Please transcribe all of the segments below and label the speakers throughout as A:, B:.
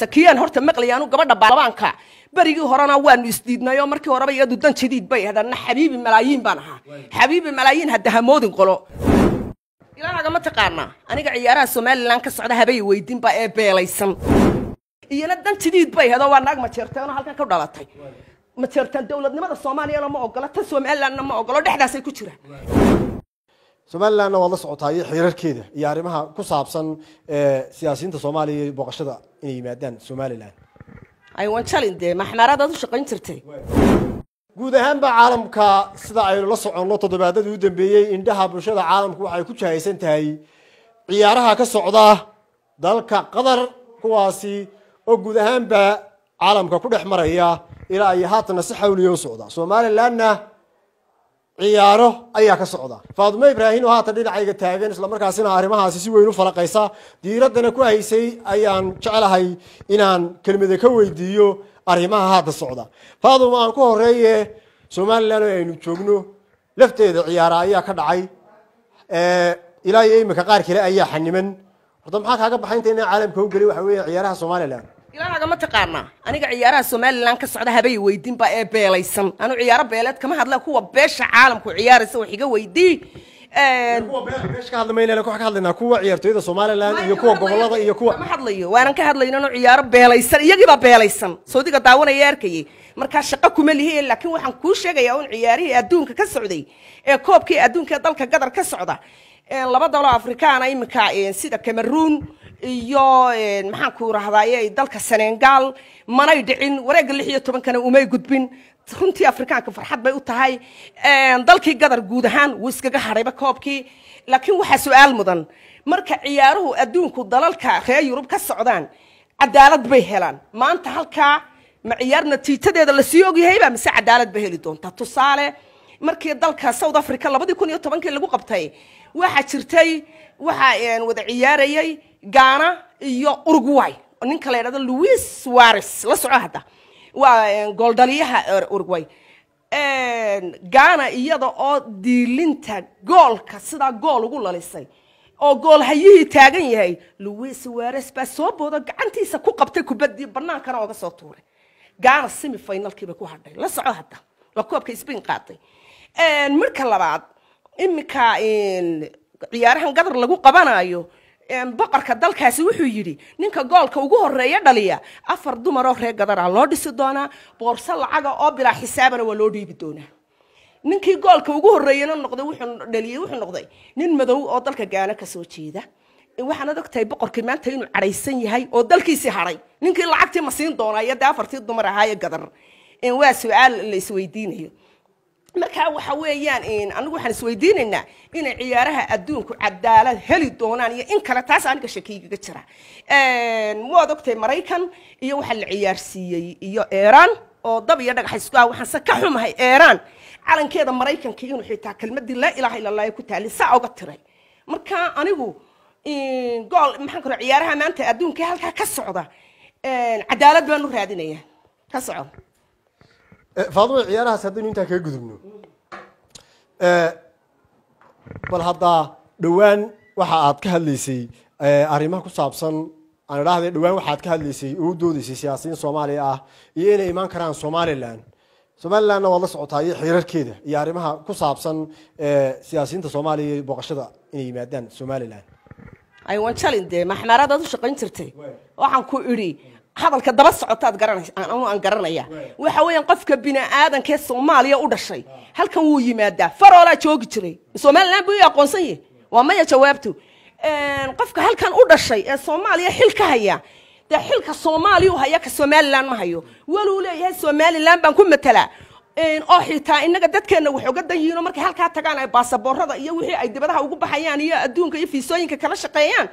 A: sakiyaan horta maqlayaanu gabadha baalabaanka berigii horena waanu isdiidnayo markii horeba iyadu dan jadiid bay hadana xabiibi malaayiin baan ahaa xabiibi malaayiin haddahamoodin qolo ma taqaanaa aniga ciyaaraha somalilan ka socda habay weydinba ee beelaysan iyana dan jadiid bay hedo waa naag majeerteeno halkan ka dhalatay majeerteen dowladnimada soomaaliyana ma ogolo ta somalilanna ma ogolo dhexdaasay ku jiraan
B: somalilanna waad la socotaa iyo xiirarkeeda iyo arrimaha ku saabsan eh, siyaasiyiinta soomaaliya iyo booqashada inay yimaadaan somalilan guud ahaanba caalamka sida aynu la soconno toddobaadadii u dambeeyey indhaha bulshada caalamku waxay ku jahaysan tahay ciyaaraha ka socda dalka qatar kuwaasi oo guud ahaanba caalamka ku dhex maraya ilaa iyo haatana si xawliya u socda somalilanna ciyaaro ayaa ka socda faadimo ibraahin oo haatan dhinacayga taagan isla islamarkaasina arrimahaasi si weyn u falaqaysa diiraddana ku haysay ayaan jeclahay inaan kelmada ka weydiiyo arrimaha haada socda faadimo aan ku horeeye somalilan oo aynu joogno lafteeda ciyaara ayaa ka dhacay ilaa iyo iminka qaar kale ayaa xaniman horta maxaa kaaga baxay inta inaan caalamka u gelin waxa weeye ciyaaraha somalilan
A: ilaahaga ma taqaanaa aniga ciyaaraha somalilan ka socda habay weydiin baa ee beelaysan anu ciyaaro beeleed kama hadla kuwa beesha caalamku ciyaaraysa wax iga weydii kuwa ciyaartooyda ciyaaro beelaysan iyagiibaa beelaysan sawdiga daawanaya arkayay markaa shaqo kuma lihi laakiin waxaan kuu sheegayaa un ciyaarihii adduunka ka socday ee koobkii adduunka ee dalka gadar ka socda laba afrikaana iminka sida cameroon iyo eh, maxaan ku rahdaay dalka senegal manay dhicin wareegga lix iyo tobankana umay gudbin runtii afrikaanka farxad bay u tahay eh, dalkii gadar guud ahaan wuu iskaga hadhayba koobkii laakiin waxaa su-aal mudan marka ciyaaruhu adduunku dalalka reer yurub ka socdaan cadaalad bay helaan maanta halkaa ma ciyaar natiijadeeda lasii ogyahaybaa mise cadaalad bay heli doontaa tusaale markii dalka south africa labadii kun iyo tobankii lagu qabtay waxaa jirtay waxaa eh, wada ciyaarayay gana iyo uruguay ninka la ydhahdo louis wares la soco hadda waa eh, gooldhaliyaha er, uruguay gana iyada oo diilinta goolka sidaa gool ugu lalisay oo gool hayihii taagan yahay louis wares baa soo boodo gacantiisa ku qabtay kubaddii bannaankana oga soo tuuray gana simi finalkiibay ku hadhay la soco hadda waa koobka sbain qaatay marka labaad iminka ciyaarahan gadar lagu qabanayo boqorka dalkaasi wuxuu yidhi ninka goolka ugu horeeya dhaliya afar dumaroo reer gadara ah loo dhisi doonaa boorso lacaga oo bilaa xisaabana waa loo dhiibi doonaa ninkii goolka ugu horeeyana noqday wuxuu dhaliyey wuxuu noqday nin madow oo dalka gaana kasoo soo jeeda waxaanad ogtahay boqorkii maanta inuu cadhaysan yahay oo dalkiisii haray ninkii lacagtii ma siin doonaa iyo dee afartii dumar ahaa ee gadar waa su-aal la isweydiinayo markaa waxa weeyaan anugu waxaan isweydiinaynaa inay ciyaaraha adduunku cadaalad heli doonaan iyo in kale taas aniga shakiigaga jira waad ogtay maraykan iyo waxaa la ciyaarsiiyey iyo eraan oo dab iyo dhagax dhagaxaysua ah waxaanse ka xumahay eraan calankeeda maraykanka inuu xitaa kelmadii laa ilaaha illallah ku taali saa oga tiray marka anigu gool maxaan karo ciyaaraha maanta adduunka halkaa ka socda cadaalad baanu raadinaya ka socda
B: faaduma ciyaarahaas haddaynu intaa kaga gudubno bal haddaa dhowaan waxa aad ka hadlaysay arrimaha ku saabsan aan idhaahde dhowaan waxaad ka hadlaysay oo u doodaysay siyaasiyiin soomaaliya ah iyo inay imaan karaan somalilan somalilanna waad la socotaa iyo xiirarkeeda iyo arrimaha ku saabsan siyaasiyiinta soomaaliya iyo booqashada inay yimaadaan somalilan
A: ay waan jalin dee maxmaradaad u shaqayn jirtay waxaan ku idhi hadalka daba socotaad garanaysa aan garanaya waxa weeyaan qofka bini'aadanka ee soomaaliya u dhashay halkan wuu yimaadaa faroolaa joogi jiray somaliland buu aqoonsan yahay waa maya jawaabtu qofka halkan u dhashay ee soomaaliya xil ka haya dee xilka soomaaliya u haya ka somaliland ma hayo waluu leeyahay somaliland baan ku matalaa oo xitaa inaga dadkeenna wax oga markay halkaa tagaan ay baasaboorada iyo wixii ay dibadaha ugu baxayaan iyo adduunka iyo fiisooyinka kala shaqeeyaan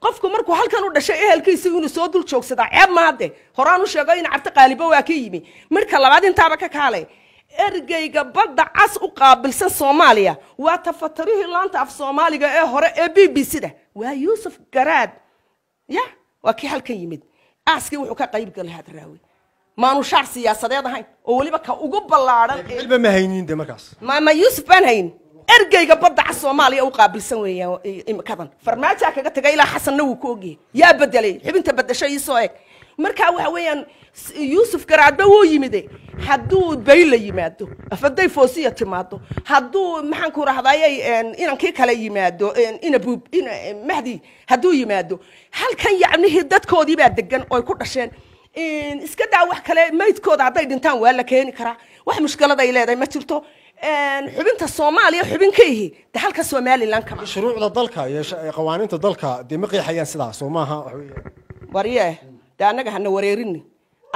A: qofku markuu halkan u dhashay ehelkiisa inuu soo dul joogsadaa ceeb maade horaan u sheego in carto qaalibo waa ka yimi marka labaad intaaba ka kaale ergeyga badda cas u qaabilsan soomaaliya waa tafatarihii laanta af soomaaliga ee hore ee b b c da waa yuusuf garaad ya waa kii halkan yimid aaskii wuxuu ka qayb galay hadraawe maanu shaar siyaasadeed ahayn oo weliba ka ugu ballaadhan ma yuusuf baan hayn ergeyga badaca soomaaliya u qaabilsan weeyaan imikadan farmaajaa ah kaga tagay ilaa xasanna wuu ku ogyahay yaa bedelay xibinta bedasho iisoo eg markaa waxa weeyaan yuusuf garaadba wuu yimide hadduu bay yimaado afaday foosiya timaado hadduu maxaanku rahdayay inankii kale yimaado inabuub e, mahdi hadduu yimaado halkan yacnihii dadkoodii baa degan oy ku dhasheen iska daa wax kale maydkooda hadday dhintaan waa la keeni karaa wax mushkilad
B: leedahay ma jirto xubinta
A: soomaaliya xubin
B: ka yihi de halka somalilan kama shuruucda dalka iyo qawaaniinta dalka dee ma qeexayaan sidaas soo maaha warye
A: dee annaga hana wareerini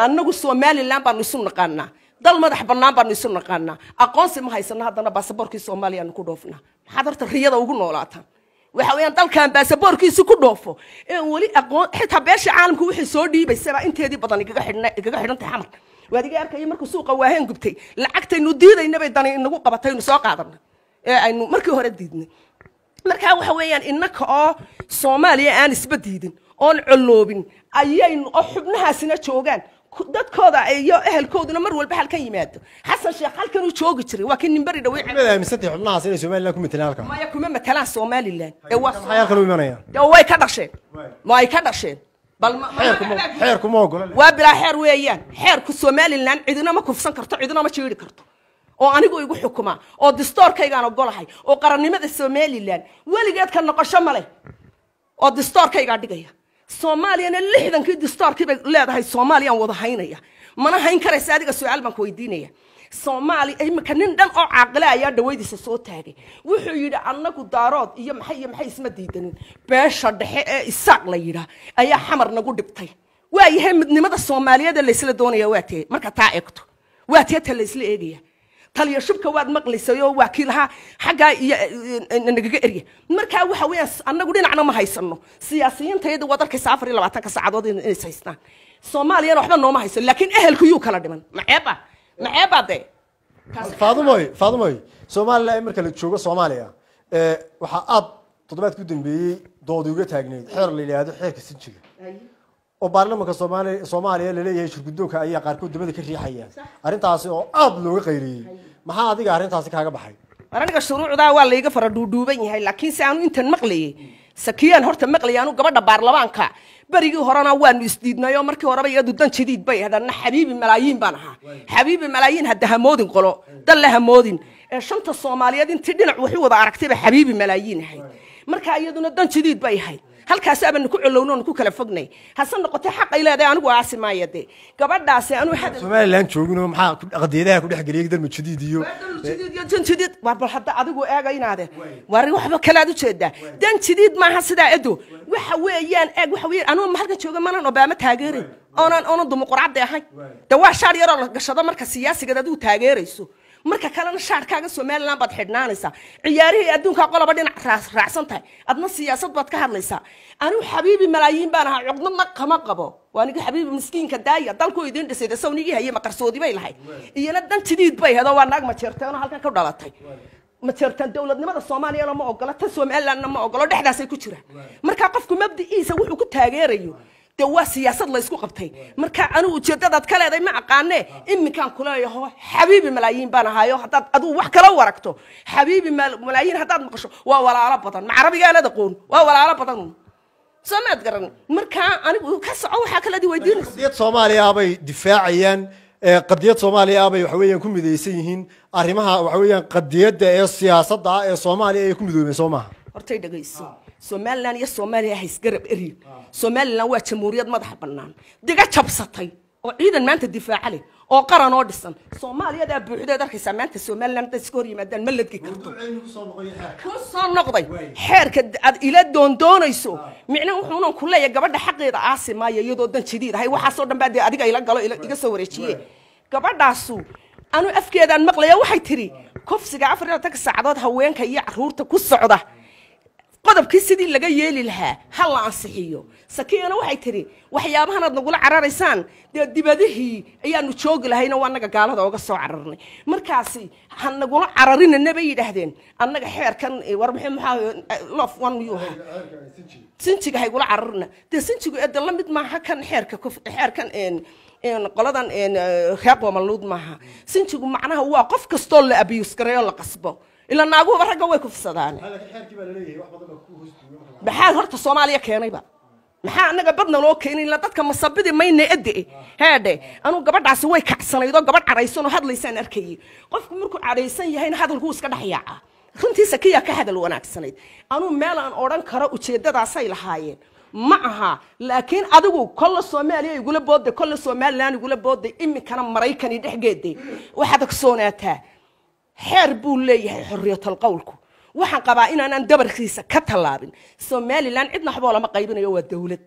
A: annagu somalilan baanu isu naqaanaa dal madax bannaan baanu isu naqaanaa aqoonsi ma haysana haddana baasaboorkii soomaaliyaanu ku dhoofnaa maxaad horta riyada ugu noolaataan waxa weeyaan dalkan baasaboorkiisi ku dhoofo een weli aqoon xitaa beesha caalamka wixii soo dhiibaysaba inteedii badan igaga xidhan tahay xamarka waadiga arkaya markuu suuqa waaheen gubtay lacagtaynu diidaynabay dani inagu qabataynu soo qaadanay ee aynu markii hore diidnay markaa waxa weeyaan inaka oo soomaaliya aan isba diidin oon colloobin ayaynu oo xubnahaasina joogaan dadkooda iyo ehelkooduna mar walba halkan yimaado xasan sheekh
B: halkanuu joogi jiray waa kii ninberi dhaweaamisantay
A: kuma matalaan somalilan ee way ka dhasheen ma ka dhasheen waa bilaa xeer weeyaan xeerku somalilan cidina ma kufsan karto cidina ma jiiri karto oo anigu igu xukumaa oo distoorkaygaan ogolahay oo qarannimada somalilan weligeed ka noqosho ma leh oo distoorkaygaa dhigaya soomaaliyana lixdankii distoorkiibay leedahay soomaaliyaan wada haynaya mana hayn karaysa adiga su-aal baan ku weydiinaya soomaali imika nin dhan oo caaqile ayaa dhaweydiisa soo taagay wuxuu yidhi annagu daarood iyo maxay iyo maxay isma diidanin beesha dhexe ee isaaq la yidhaah ayaa xamar nagu dhibtay waayahay midnimada soomaaliyeed ee laysla doonaya waa tee marka taa eegto waa tee ta laysla eegaya taliya shubka waad maqlaysay oo waa xaggaa iyo e, e, nagaga erya markaa waxa weeyaan annagu dhinacna ma haysano siyaasiyiinta iyada waad afar iyo labaatanka saacadood inays haystaan soomaaliyana waxba nooma hayso laakiin ehelku yuu kala dhiman maceeb maxee baade
B: faadumoy faadumoy soomalilan eh, marka la joogo soomaaliya eh, waxaa aada toddobaadka u dambeeyey doodi uga taagneyd xeer la yidhaahdo xeerka sinjiga oo baarlamanka soomaali soomaaliya laleeyahay shirguddoonka ayaa qaarkood dabada ka riixayaan arrintaasi oo aad looga qayriyey maxaa adiga arrintaasi kaaga baxay
A: war aniga shuruucdaa waa layga fara dhuudhuuban yahay laakiin si aanu intan maqlayay سكيان هرت مقليانو قبضة بارلوانكا بريجي هرانا وان يستدنا يوم مركي ورا بيا دودن شديد بيا هذا نحبيب الملايين بنها حبيب الملايين هدها مودن قلو دلها مودن شنطة الصومالية دين تدين عوحي وضع ركتبة حبيب الملايين هاي مركي ايا دودن شديد بيا هاي halkaas abaanu ku colowno ku kala fognay hase noqotee xaqay leedahay anigu aasi maaya dee gabadhaasi anuu xad
B: joogino maxaa aqadeedaha ku dhex geliyay darmu jadiid iyo
A: dan jadiid hadda adigu eega inaade war waxba kalaad u dan jadiid maaha sidaa edo waxa weeyaan eeg waxa weeyaan anuu ma halkan jooga maanan obaama taageerin oonan oonan dumuquracde ahay dee waa shaar yaroo la gashado marka siyaasigeed adigu taageerayso marka kalena shaarkaaga somalilan baad xidhnaanaysaa ciyaarihii adduunkaa qoloba dhinac raacsan tahay adna siyaasad baad ka hadlaysaa anigu xabiibi malaayiin baan ahaa codno ma kama qabo waaniga xabiibi miskiinka daaya dalkoo idin dhisay de sawnigii haye maqarsoodi bay lahayd iyana dantidiid bay hedo waa naag majeerteeno halkan ka dhalatay majeertaan dowladnimada soomaaliyana ma ogolo tan somalilandna ma ogolo dhexdaasay ku jiraan markaa qofku mabdiciisa wuxuu ku taageerayo de waa siyaasad laysku qabtay marka anigu ujeedadaad ka leeday ma aqaane ah. iminkaan kuleeyaho xabiibi malaayiin baan ahaayo haddaad adigu wax kala waragto xabiibi malaayiin haddaad maqasho waa walaalo badan ma carabiga aanad aqoon waa walaalo badan soo maad garan markaa anigu ka soco
B: waxaa kaladi weydiinaysa qabdiyad bay difaacayaan eh, qabdiyad soomaaliya bay waxa weeyaan ku midaysan yihiin arrimaha waxa weeyaan qadiyadda ee siyaasadda ah ee soomaaliya ay ku midoobeen soo maaha
A: ارتي دغيسو سومالان يا سومالي هيس غرب اري سومالان وات موريد مدح بنان ديغا تشبستاي او ايدن مانت الدفاع علي او قران او دسن سومالي دا بوخده دركي سامانت سومالان تسكوري مدن ملدكي كرتو كو سو نوقدي خير كد الى دون دونايسو معنى و خونو كوليه غبدا حقيده عاصم ما يدو دن جديد هي وخا سو دنباد اديغا الى غلو الى ايغا سو وريجيه غبدا سو انو افكيدان مقليه وحي تري كفسك عفرنا تك ساعدات هوينك يا عرورتك والسعودة qodobkii sidii laga yeeli lahaa ha la ansixiyo sakiyana waxay tidhi waxyaabahanaad nagula cararaysaan dee dibadihii ayaanu joogi lahayna waa naga gaalada oga soo cararnay markaasi ha nagula cararinana bay yidhaahdeen annaga xeerkan war muxuu maxaa loof wan ahaa sinjiga haygula cararina dee sinjigu eh, ee de maaha kan xeerka xeerkan qoladan reer eh, qoomaluud maaha sinjigu macnaha waa qof kastoo la abiyus gareeyo la qasbo ilaa naaguhuba ragga way kufsadaan maxaa horta soomaaliya keenayba maxaa annaga badna loo keenin ilaa dadka masabidi mayna ede haadhe anuu gabadhaasi way kacsanaydoo gabadh cadhaysanoo hadlaysaan arkayay qofku markuu cadhaysan yahayna hadalku iska dhex yaaca runtii sakiyaa ka hadal wanaagsanayd anuu meel aan odhan karo ujeeddadaasay lahaayeen ma aha laakiin adigu kolle soomaaliya igula booday kolle somalilan igula booday iminkana maraykani dhexgeede waxaad ogsoonataa حرب ليه حرية القولك وحن قبائنا أن دبر خيسة كتلابين سومالي لان عدنا حبولا ما قيبنا يو الدولة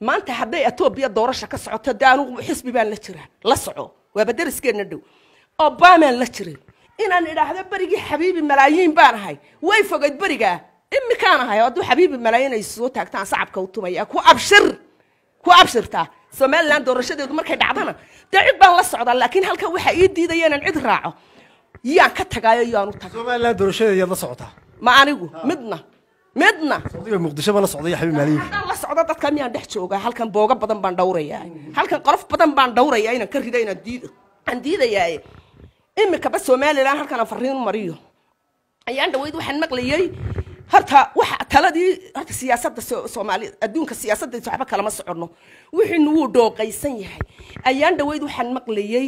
A: ما أنت حبي أتوب يا دورشة كسعو تدانو وحس ببان لترى لسعو وبدر سكير ندو أوباما لترى إن أنا إذا حبيب بريجي حبيبي ملايين بان هاي وين فقد بريجا إم كان هاي ودو حبيبي ملايين يسوو تاك صعب كوتو ميا كو أبشر كو أبشر تا سومالي لان دورشة دو مركي دعبنا دعبان لسعو لكن هل كو حيدي دينا عد راعو yiyaan ka tagaayo yaan tagay somalilan doorashada iyaad la socotaa ma anigu midna midna
B: socdiga muqdisho ba la socday xabiib maaliyi
A: la socda dadka miyaan dhex joogaa halkan booga badan baan dhawrayaa halkan qolof badan baan dhawrayaa inaan ka rida inaan diido aan diidayaa iminkaba somalilan halkan aan fariin mariyo ayaan dhaweyd waxaan maqlayay horta wax taladii horta siyaasadda soomaali adduunka siyaasadda waxba kalama socono wixiinu wuu dhooqaysan yahay ayaan dhaweyd waxaan maqlayay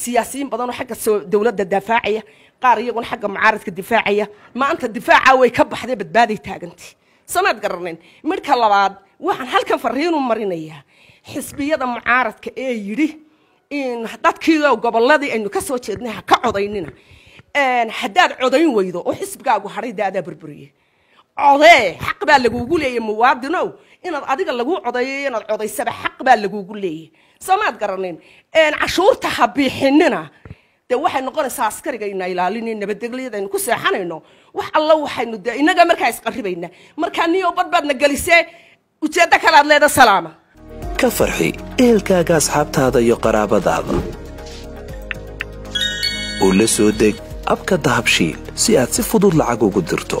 A: siyaasiyiin badan oo xagga dawladda daafaacaya qaar iyaguna xagga mucaaradka difaacaya maanta difaaca way ka baxday badbaaday taagantay samaad garanayn midhka labaad waxaan halkan fariinu marinayaa xisbiyada mucaaradka ee yidhi in dadkiioo goboladii aynu ka soo jeednay ha ka codaynina haddaad codayn weydo oo xisbigaagu hadhay daadaa adaa burburiyey codee xaq baa laguugu leeyay muwaadinow inaad adiga laguu codeeyo inaad codaysaba xaq baa laguugu leeyay samaad garanin cashuurta ha biixinina dee waxay noqonaysaa askariga ina ilaalini ku seexanayno wax alla waxaynu de inagaa markaa isqaribayna markaa niyo badbaadna gelisee ujeeddo kale leeda salaama ka farxi ehelkaaga asxaabtaada iyo qaraabadaada oo la soo deg abka dahabshiil si aad si fudud lacag ugu dirto